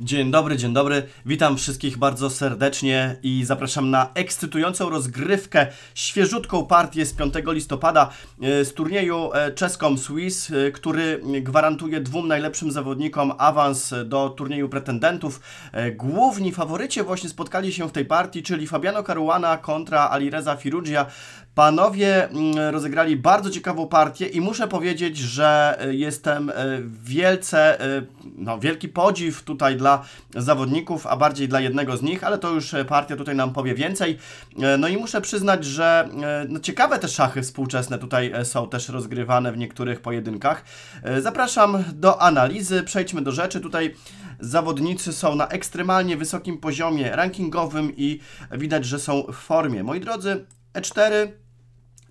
Dzień dobry, dzień dobry. Witam wszystkich bardzo serdecznie i zapraszam na ekscytującą rozgrywkę, świeżutką partię z 5 listopada e, z turnieju e, czeskom Swiss, e, który gwarantuje dwóm najlepszym zawodnikom awans do turnieju pretendentów. Główni faworyci właśnie spotkali się w tej partii, czyli Fabiano Caruana kontra Alireza Firugia. Panowie mm, rozegrali bardzo ciekawą partię i muszę powiedzieć, że e, jestem e, wielce, e, no wielki podziw tutaj dla zawodników, a bardziej dla jednego z nich, ale to już partia tutaj nam powie więcej. No i muszę przyznać, że no, ciekawe te szachy współczesne tutaj są też rozgrywane w niektórych pojedynkach. Zapraszam do analizy, przejdźmy do rzeczy. Tutaj zawodnicy są na ekstremalnie wysokim poziomie rankingowym i widać, że są w formie. Moi drodzy, E4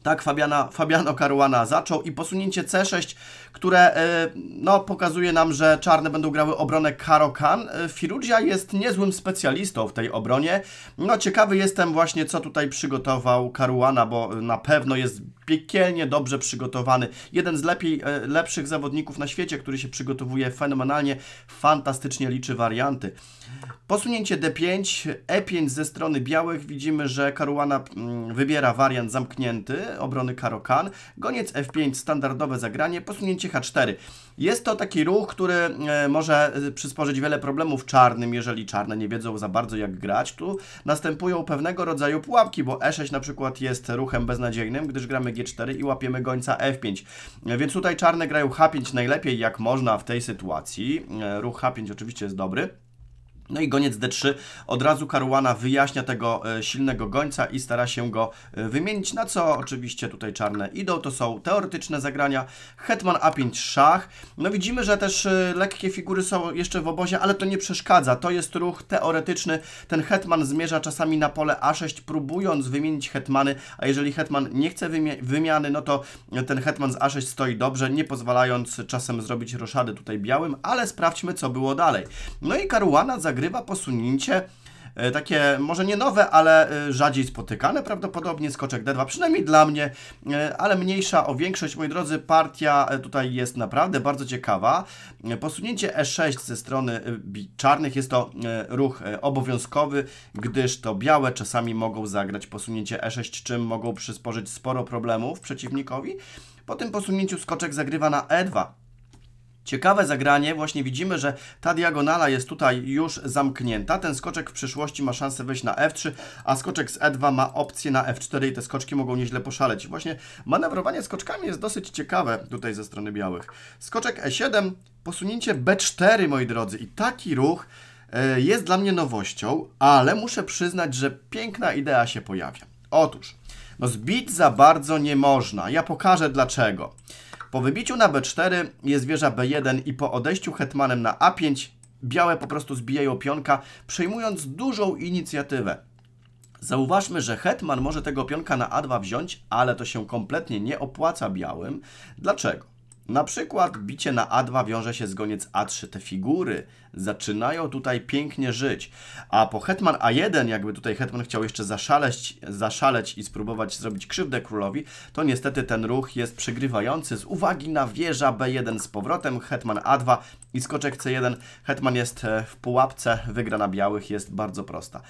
tak, Fabiana, Fabiano Caruana zaczął i posunięcie C6, które e, no, pokazuje nam, że czarne będą grały obronę Karokan. E, Firugia jest niezłym specjalistą w tej obronie. No ciekawy jestem właśnie, co tutaj przygotował Caruana, bo na pewno jest piekielnie dobrze przygotowany. Jeden z lepiej, e, lepszych zawodników na świecie, który się przygotowuje fenomenalnie, fantastycznie liczy warianty. Posunięcie D5, E5 ze strony białych. Widzimy, że Caruana mm, wybiera wariant zamknięty, obrony Karokan, goniec F5, standardowe zagranie, posunięcie H4. Jest to taki ruch, który e, może e, przysporzyć wiele problemów czarnym, jeżeli czarne nie wiedzą za bardzo jak grać. Tu następują pewnego rodzaju pułapki, bo E6 na przykład jest ruchem beznadziejnym, gdyż gramy G4 i łapiemy gońca F5. E, więc tutaj czarne grają H5 najlepiej jak można w tej sytuacji. Ruch H5 oczywiście jest dobry. No i goniec D3 od razu Karuana wyjaśnia tego e, silnego gońca i stara się go e, wymienić, na co oczywiście tutaj czarne idą. To są teoretyczne zagrania. Hetman A5 szach. No widzimy, że też e, lekkie figury są jeszcze w obozie, ale to nie przeszkadza. To jest ruch teoretyczny. Ten hetman zmierza czasami na pole A6, próbując wymienić hetmany, a jeżeli hetman nie chce wymiany, no to ten hetman z A6 stoi dobrze, nie pozwalając czasem zrobić roszady tutaj białym, ale sprawdźmy, co było dalej. No i Karuana zagrania zagrywa posunięcie e, takie może nie nowe, ale e, rzadziej spotykane prawdopodobnie skoczek D2, przynajmniej dla mnie, e, ale mniejsza o większość. Moi drodzy, partia tutaj jest naprawdę bardzo ciekawa. Posunięcie E6 ze strony czarnych jest to ruch obowiązkowy, gdyż to białe czasami mogą zagrać posunięcie E6, czym mogą przysporzyć sporo problemów przeciwnikowi. Po tym posunięciu skoczek zagrywa na E2. Ciekawe zagranie, właśnie widzimy, że ta diagonala jest tutaj już zamknięta. Ten skoczek w przyszłości ma szansę wejść na F3, a skoczek z E2 ma opcję na F4 i te skoczki mogą nieźle poszaleć. Właśnie manewrowanie skoczkami jest dosyć ciekawe tutaj ze strony białych. Skoczek E7, posunięcie B4, moi drodzy. I taki ruch e, jest dla mnie nowością, ale muszę przyznać, że piękna idea się pojawia. Otóż, no zbić za bardzo nie można. Ja pokażę dlaczego. Po wybiciu na B4 jest wieża B1 i po odejściu hetmanem na A5 białe po prostu zbijają pionka, przejmując dużą inicjatywę. Zauważmy, że hetman może tego pionka na A2 wziąć, ale to się kompletnie nie opłaca białym. Dlaczego? Na przykład bicie na A2 wiąże się z goniec A3. Te figury zaczynają tutaj pięknie żyć. A po hetman A1, jakby tutaj hetman chciał jeszcze zaszaleć, zaszaleć i spróbować zrobić krzywdę królowi, to niestety ten ruch jest przegrywający z uwagi na wieża B1 z powrotem, hetman A2 i skoczek C1. Hetman jest e, w pułapce, wygra na białych, jest bardzo prosta.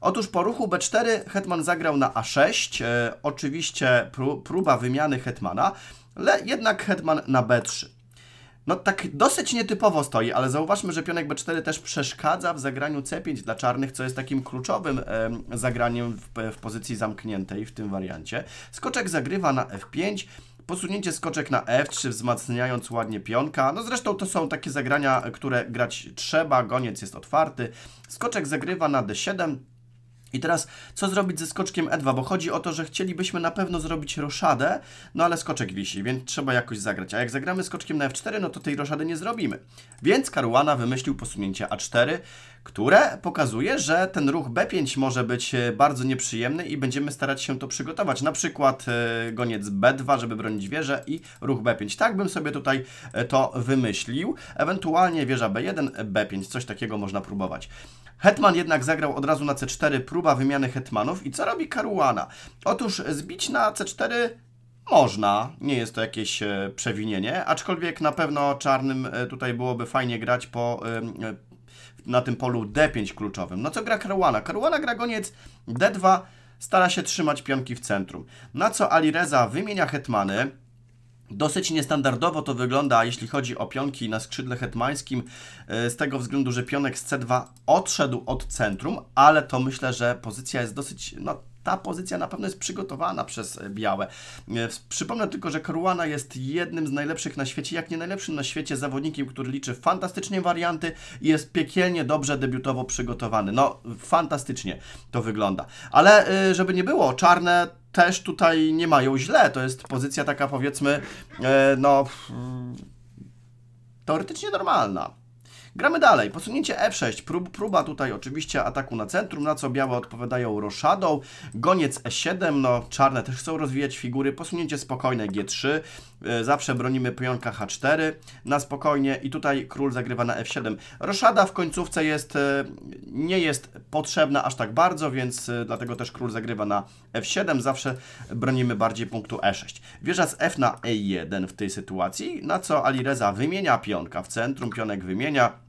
Otóż po ruchu B4 hetman zagrał na A6, e, oczywiście pró próba wymiany hetmana, ale jednak hetman na b3. No tak dosyć nietypowo stoi, ale zauważmy, że pionek b4 też przeszkadza w zagraniu c5 dla czarnych, co jest takim kluczowym e, zagraniem w, w pozycji zamkniętej w tym wariancie. Skoczek zagrywa na f5, posunięcie skoczek na f3, wzmacniając ładnie pionka. No zresztą to są takie zagrania, które grać trzeba, goniec jest otwarty. Skoczek zagrywa na d7, i teraz, co zrobić ze skoczkiem E2? Bo chodzi o to, że chcielibyśmy na pewno zrobić roszadę, no ale skoczek wisi, więc trzeba jakoś zagrać. A jak zagramy skoczkiem na F4, no to tej roszady nie zrobimy. Więc Caruana wymyślił posunięcie A4, które pokazuje, że ten ruch B5 może być e, bardzo nieprzyjemny i będziemy starać się to przygotować. Na przykład e, goniec B2, żeby bronić wieżę i ruch B5. Tak bym sobie tutaj e, to wymyślił. Ewentualnie wieża B1, B5, coś takiego można próbować. Hetman jednak zagrał od razu na C4, próba wymiany hetmanów. I co robi Karuana? Otóż zbić na C4 można, nie jest to jakieś e, przewinienie, aczkolwiek na pewno czarnym e, tutaj byłoby fajnie grać po, e, na tym polu D5 kluczowym. No co gra Karuana? Karuana gra goniec D2, stara się trzymać pionki w centrum. Na co Alireza wymienia hetmany, Dosyć niestandardowo to wygląda, jeśli chodzi o pionki na skrzydle hetmańskim, e, z tego względu, że pionek z C2 odszedł od centrum, ale to myślę, że pozycja jest dosyć no, ta pozycja na pewno jest przygotowana przez e, białe. E, przypomnę tylko, że Kruana jest jednym z najlepszych na świecie, jak nie najlepszym na świecie zawodnikiem, który liczy fantastycznie warianty i jest piekielnie dobrze debiutowo przygotowany. No, fantastycznie to wygląda. Ale e, żeby nie było, czarne też tutaj nie mają źle. To jest pozycja taka powiedzmy, no, teoretycznie normalna. Gramy dalej. Posunięcie E6. Prób, próba tutaj oczywiście ataku na centrum, na co białe odpowiadają roszadą. Goniec E7. No, czarne też chcą rozwijać figury. Posunięcie spokojne G3. E, zawsze bronimy pionka H4 na spokojnie i tutaj król zagrywa na F7. Roszada w końcówce jest, e, nie jest potrzebna aż tak bardzo, więc e, dlatego też król zagrywa na F7. Zawsze bronimy bardziej punktu E6. Wieża z F na E1 w tej sytuacji, na co Alireza wymienia pionka w centrum, pionek wymienia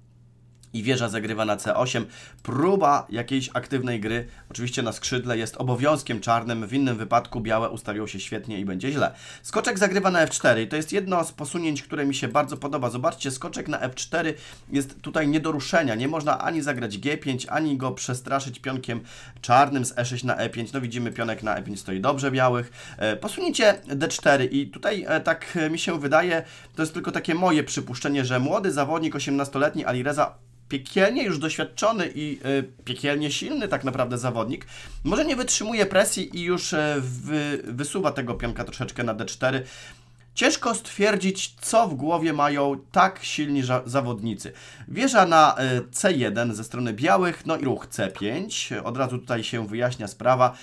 i wieża zagrywa na C8. Próba jakiejś aktywnej gry, oczywiście na skrzydle, jest obowiązkiem czarnym, w innym wypadku białe ustawią się świetnie i będzie źle. Skoczek zagrywa na F4 i to jest jedno z posunięć, które mi się bardzo podoba. Zobaczcie, skoczek na F4 jest tutaj nie do ruszenia, nie można ani zagrać G5, ani go przestraszyć pionkiem czarnym z E6 na E5. No widzimy, pionek na E5 stoi dobrze białych. E, posunięcie D4 i tutaj e, tak e, mi się wydaje, to jest tylko takie moje przypuszczenie, że młody zawodnik 18-letni Alireza piekielnie już doświadczony i e, piekielnie silny tak naprawdę zawodnik, może nie wytrzymuje presji i już e, wy, wysuwa tego pionka troszeczkę na D4. Ciężko stwierdzić, co w głowie mają tak silni zawodnicy. Wieża na e, C1 ze strony białych, no i ruch C5. Od razu tutaj się wyjaśnia sprawa.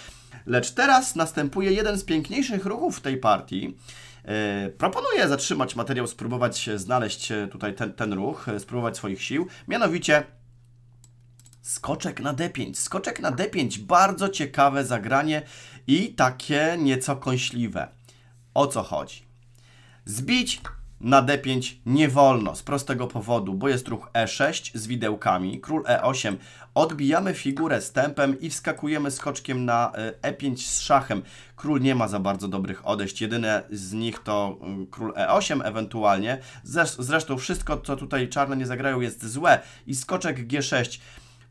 Lecz teraz następuje jeden z piękniejszych ruchów w tej partii. E, proponuję zatrzymać materiał, spróbować znaleźć e, tutaj ten, ten ruch, e, spróbować swoich sił. Mianowicie skoczek na D5. Skoczek na D5, bardzo ciekawe zagranie i takie nieco kąśliwe. O co chodzi? Zbić na d5 nie wolno z prostego powodu, bo jest ruch e6 z widełkami, król e8, odbijamy figurę z tempem i wskakujemy skoczkiem na e5 e z szachem. Król nie ma za bardzo dobrych odejść, jedyne z nich to mm, król e8 ewentualnie. Zresztą wszystko, co tutaj czarne nie zagrają jest złe i skoczek g6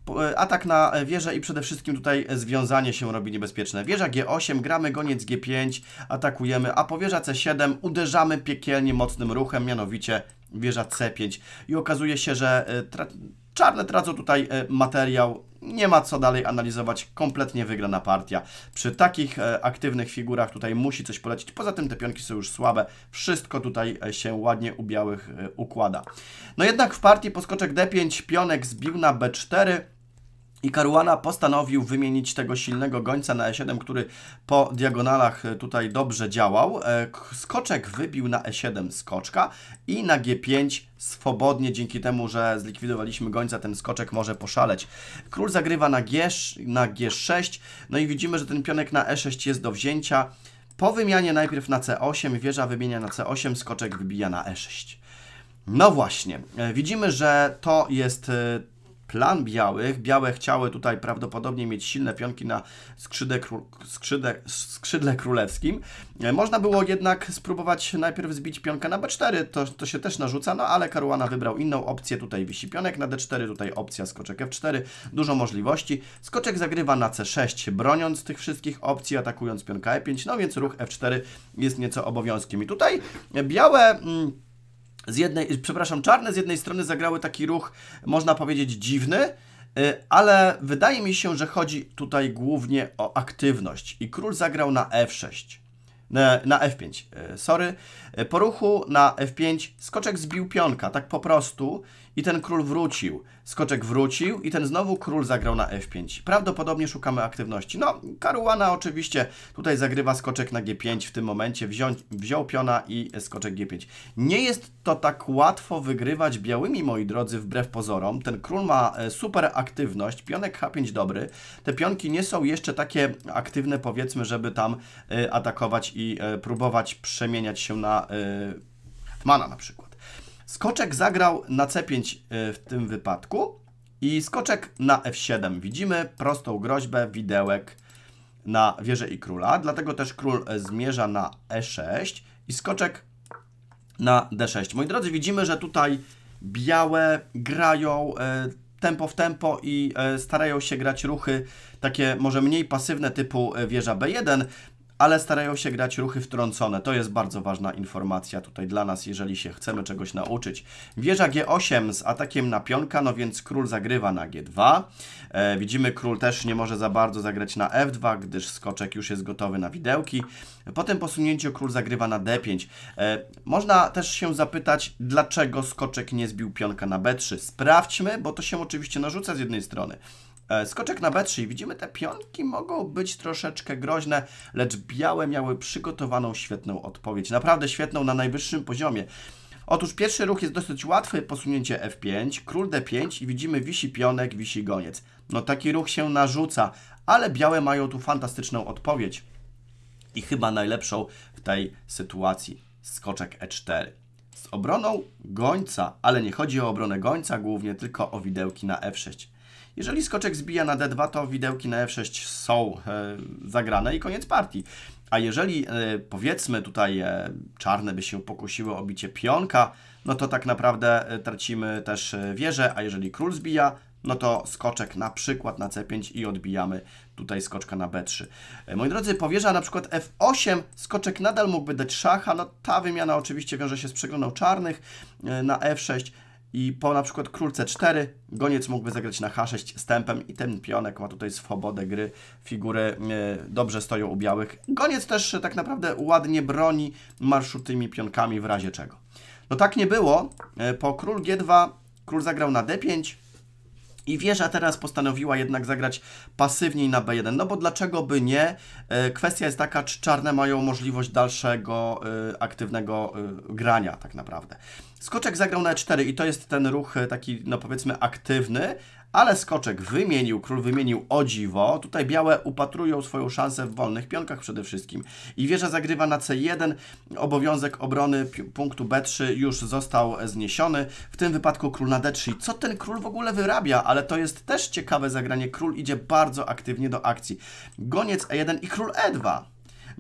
E, atak na e, wieżę i przede wszystkim tutaj związanie się robi niebezpieczne. Wieża G8, gramy goniec G5, atakujemy, a po wieża C7 uderzamy piekielnie mocnym ruchem, mianowicie wieża C5 i okazuje się, że e, tra czarne tracą tutaj materiał nie ma co dalej analizować, kompletnie wygrana partia. Przy takich e, aktywnych figurach tutaj musi coś polecić, poza tym te pionki są już słabe, wszystko tutaj e, się ładnie u białych e, układa. No jednak w partii poskoczek D5 pionek zbił na B4, i Karuana postanowił wymienić tego silnego gońca na E7, który po diagonalach e, tutaj dobrze działał. E, skoczek wybił na E7 skoczka i na G5 swobodnie dzięki temu, że zlikwidowaliśmy gońca, ten skoczek może poszaleć. Król zagrywa na, G, na G6, no i widzimy, że ten pionek na E6 jest do wzięcia. Po wymianie najpierw na C8, wieża wymienia na C8, skoczek wybija na E6. No właśnie, e, widzimy, że to jest plan białych. Białe chciały tutaj prawdopodobnie mieć silne pionki na skrzydle, skrzydle, skrzydle królewskim. E, można było jednak spróbować najpierw zbić pionkę na B4, to, to się też narzuca, no ale Karuana wybrał inną opcję, tutaj wisi pionek na D4, tutaj opcja skoczek F4, dużo możliwości. Skoczek zagrywa na C6, broniąc tych wszystkich opcji, atakując pionka E5, no więc ruch F4 jest nieco obowiązkiem. I tutaj białe... Mm, z jednej, przepraszam, czarne z jednej strony zagrały taki ruch, można powiedzieć, dziwny, y, ale wydaje mi się, że chodzi tutaj głównie o aktywność i król zagrał na f6. Na, na f5, y, sorry. Y, po ruchu na f5 skoczek zbił pionka, tak po prostu i ten król wrócił. Skoczek wrócił i ten znowu król zagrał na f5. Prawdopodobnie szukamy aktywności. No, Karuana oczywiście tutaj zagrywa skoczek na g5 w tym momencie, wziął, wziął piona i skoczek g5. Nie jest to tak łatwo wygrywać białymi, moi drodzy, wbrew pozorom. Ten król ma e, super aktywność, pionek h5 dobry. Te pionki nie są jeszcze takie aktywne, powiedzmy, żeby tam e, atakować i e, próbować przemieniać się na mana na przykład. Skoczek zagrał na C5 y, w tym wypadku i skoczek na F7. Widzimy prostą groźbę widełek na wieżę i króla, dlatego też król y, zmierza na E6 i skoczek na D6. Moi drodzy, widzimy, że tutaj białe grają y, tempo w tempo i starają się grać ruchy takie może mniej pasywne typu wieża B1, ale starają się grać ruchy wtrącone. To jest bardzo ważna informacja tutaj dla nas, jeżeli się chcemy czegoś nauczyć. Wieża G8 z atakiem na pionka, no więc król zagrywa na G2. E, widzimy, król też nie może za bardzo zagrać na F2, gdyż skoczek już jest gotowy na widełki. Po tym posunięciu król zagrywa na D5. E, można też się zapytać, dlaczego skoczek nie zbił pionka na B3. Sprawdźmy, bo to się oczywiście narzuca z jednej strony. E, skoczek na B3. Widzimy, te pionki mogą być troszeczkę groźne, lecz białe miały przygotowaną świetną odpowiedź. Naprawdę świetną na najwyższym poziomie. Otóż pierwszy ruch jest dosyć łatwy, posunięcie F5, król D5 i widzimy wisi pionek, wisi goniec. No taki ruch się narzuca, ale białe mają tu fantastyczną odpowiedź i chyba najlepszą w tej sytuacji skoczek E4. Z obroną gońca, ale nie chodzi o obronę gońca głównie, tylko o widełki na F6. Jeżeli skoczek zbija na d2, to widełki na f6 są e, zagrane i koniec partii. A jeżeli e, powiedzmy tutaj e, czarne by się pokusiły o bicie pionka, no to tak naprawdę tracimy też wieżę, a jeżeli król zbija, no to skoczek na przykład na C5 i odbijamy tutaj skoczka na B3. Moi drodzy, powierza na przykład F8, skoczek nadal mógłby dać szacha, no ta wymiana oczywiście wiąże się z przeglądą czarnych na F6, i po na przykład król c4 goniec mógłby zagrać na h6 stępem i ten pionek ma tutaj swobodę gry, figury e, dobrze stoją u białych. Goniec też tak naprawdę ładnie broni marszu tymi pionkami w razie czego. No tak nie było, e, po król g2 król zagrał na d5, i wieża teraz postanowiła jednak zagrać pasywniej na B1, no bo dlaczego by nie? E, kwestia jest taka, czy czarne mają możliwość dalszego e, aktywnego e, grania tak naprawdę. Skoczek zagrał na E4 i to jest ten ruch taki, no powiedzmy, aktywny, ale skoczek wymienił, król wymienił o dziwo. Tutaj białe upatrują swoją szansę w wolnych pionkach przede wszystkim. I wieża zagrywa na C1. Obowiązek obrony punktu B3 już został zniesiony. W tym wypadku król na D3. Co ten król w ogóle wyrabia? Ale to jest też ciekawe zagranie. Król idzie bardzo aktywnie do akcji. Goniec E1 i król E2.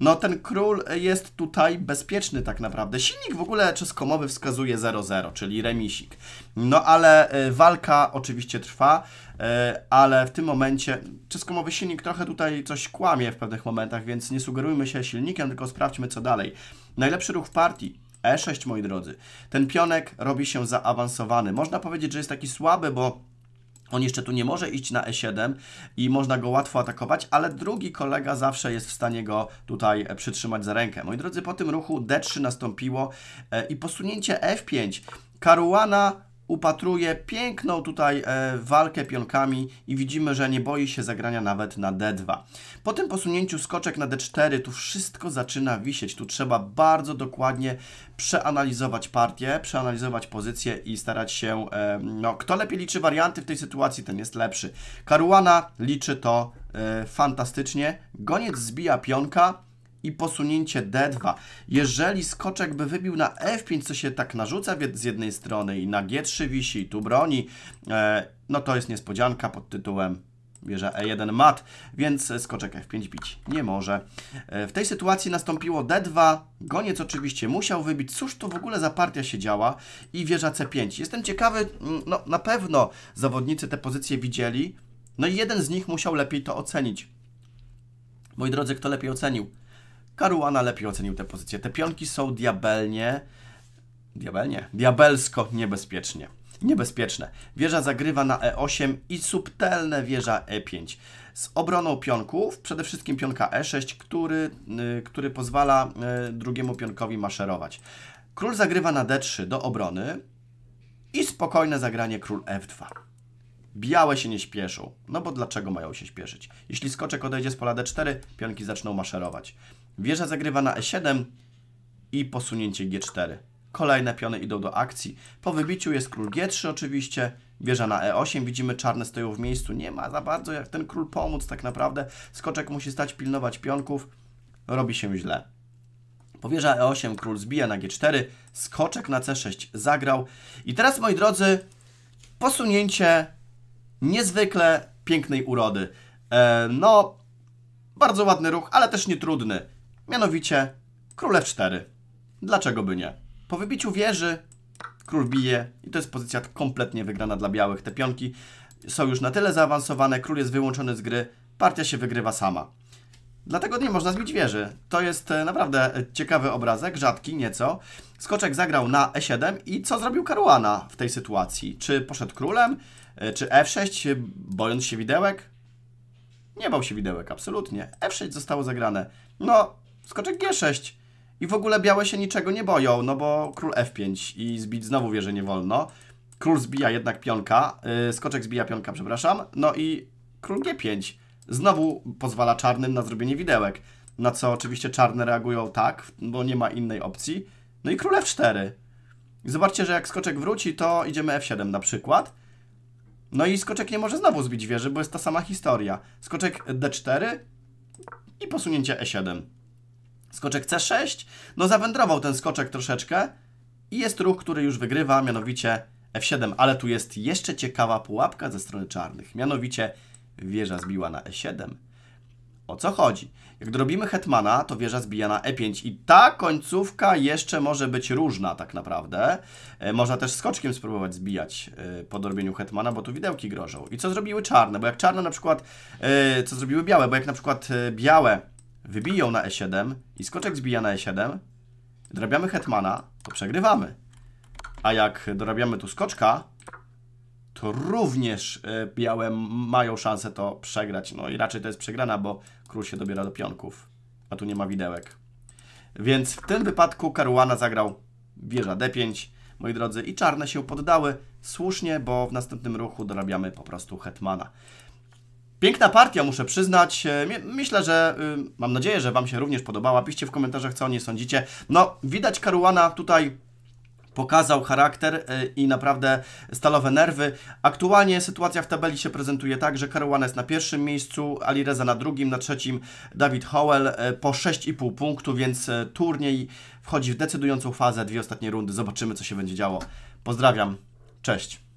No ten król jest tutaj bezpieczny tak naprawdę. Silnik w ogóle czeskomowy wskazuje 0-0, czyli remisik. No ale e, walka oczywiście trwa, e, ale w tym momencie czeskomowy silnik trochę tutaj coś kłamie w pewnych momentach, więc nie sugerujmy się silnikiem, tylko sprawdźmy co dalej. Najlepszy ruch w partii. E6, moi drodzy. Ten pionek robi się zaawansowany. Można powiedzieć, że jest taki słaby, bo on jeszcze tu nie może iść na E7 i można go łatwo atakować, ale drugi kolega zawsze jest w stanie go tutaj e, przytrzymać za rękę. Moi drodzy, po tym ruchu D3 nastąpiło e, i posunięcie F5. Karuana upatruje piękną tutaj e, walkę pionkami i widzimy, że nie boi się zagrania nawet na d2. Po tym posunięciu skoczek na d4 tu wszystko zaczyna wisieć. Tu trzeba bardzo dokładnie przeanalizować partię, przeanalizować pozycję i starać się, e, no kto lepiej liczy warianty w tej sytuacji, ten jest lepszy. Karuana liczy to e, fantastycznie. Goniec zbija pionka i posunięcie D2. Jeżeli skoczek by wybił na F5, co się tak narzuca z jednej strony i na G3 wisi i tu broni, e, no to jest niespodzianka pod tytułem bierze E1 mat, więc skoczek F5 bić nie może. E, w tej sytuacji nastąpiło D2, goniec oczywiście musiał wybić, cóż to w ogóle za partia się działa i wieża C5. Jestem ciekawy, mm, no na pewno zawodnicy te pozycje widzieli, no i jeden z nich musiał lepiej to ocenić. Moi drodzy, kto lepiej ocenił? Karuana lepiej ocenił tę pozycję. Te pionki są diabelnie, diabelnie, diabelsko niebezpiecznie. Niebezpieczne. Wieża zagrywa na E8 i subtelne wieża E5. Z obroną pionków, przede wszystkim pionka E6, który, y, który pozwala y, drugiemu pionkowi maszerować. Król zagrywa na D3 do obrony i spokojne zagranie król F2. Białe się nie śpieszą. No bo dlaczego mają się śpieszyć? Jeśli skoczek odejdzie z pola D4, pionki zaczną maszerować. Wieża zagrywa na e7 i posunięcie g4. Kolejne piony idą do akcji. Po wybiciu jest król g3 oczywiście, wieża na e8, widzimy czarne stoją w miejscu, nie ma za bardzo jak ten król pomóc tak naprawdę. Skoczek musi stać pilnować pionków, robi się źle. Powierza e8, król zbija na g4, skoczek na c6 zagrał. I teraz, moi drodzy, posunięcie niezwykle pięknej urody. E, no, bardzo ładny ruch, ale też nietrudny mianowicie król f4. Dlaczego by nie? Po wybiciu wieży król bije i to jest pozycja kompletnie wygrana dla białych. Te pionki są już na tyle zaawansowane, król jest wyłączony z gry, partia się wygrywa sama. Dlatego nie można zbić wieży. To jest e, naprawdę ciekawy obrazek, rzadki nieco. Skoczek zagrał na e7 i co zrobił Karuana w tej sytuacji? Czy poszedł królem? E, czy f6, e bojąc się widełek? Nie bał się widełek, absolutnie. f6 zostało zagrane. No, skoczek G6. I w ogóle białe się niczego nie boją, no bo król F5 i zbić znowu wie, że nie wolno. Król zbija jednak pionka, yy, skoczek zbija pionka, przepraszam. No i król G5 znowu pozwala czarnym na zrobienie widełek. Na co oczywiście czarne reagują tak, bo nie ma innej opcji. No i król F4. zobaczcie, że jak skoczek wróci, to idziemy F7 na przykład. No i skoczek nie może znowu zbić wieży, bo jest ta sama historia. Skoczek D4 i posunięcie E7. Skoczek C6, no zawędrował ten skoczek troszeczkę i jest ruch, który już wygrywa, mianowicie F7, ale tu jest jeszcze ciekawa pułapka ze strony czarnych, mianowicie wieża zbiła na E7. O co chodzi? Jak dorobimy hetmana, to wieża zbija na e5 i ta końcówka jeszcze może być różna tak naprawdę. E, można też skoczkiem spróbować zbijać e, po dorobieniu hetmana, bo tu widełki grożą. I co zrobiły czarne? Bo jak czarne na przykład, e, co zrobiły białe? Bo jak na przykład białe wybiją na e7 i skoczek zbija na e7, dorabiamy hetmana, to przegrywamy. A jak dorabiamy tu skoczka, to również e, białe mają szansę to przegrać. No i raczej to jest przegrana, bo król się dobiera do pionków, a tu nie ma widełek. Więc w tym wypadku Karuana zagrał wieża d5, moi drodzy, i czarne się poddały. Słusznie, bo w następnym ruchu dorabiamy po prostu hetmana. Piękna partia, muszę przyznać. E, myślę, że y, mam nadzieję, że Wam się również podobała. Piszcie w komentarzach, co o niej sądzicie. No, widać Karuana tutaj pokazał charakter e, i naprawdę stalowe nerwy. Aktualnie sytuacja w tabeli się prezentuje tak, że Karuana jest na pierwszym miejscu, Alireza na drugim, na trzecim Dawid Howell e, po 6,5 punktu, więc turniej wchodzi w decydującą fazę. Dwie ostatnie rundy, zobaczymy co się będzie działo. Pozdrawiam, cześć.